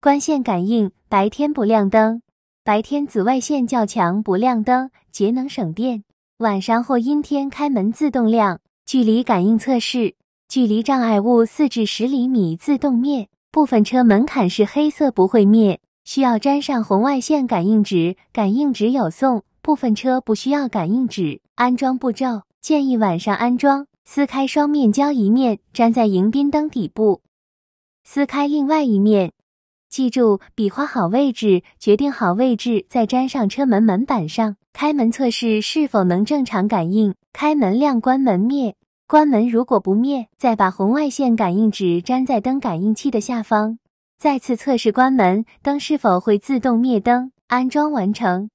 光线感应，白天不亮灯，白天紫外线较强不亮灯，节能省电。晚上或阴天开门自动亮。距离感应测试，距离障碍物四至十厘米自动灭。部分车门槛是黑色不会灭，需要粘上红外线感应纸，感应纸有送。部分车不需要感应纸。安装步骤，建议晚上安装。撕开双面胶一面粘在迎宾灯底部，撕开另外一面。记住，比划好位置，决定好位置，再粘上车门门板上。开门测试是否能正常感应，开门亮，关门灭。关门如果不灭，再把红外线感应纸粘在灯感应器的下方，再次测试关门灯是否会自动灭灯。安装完成。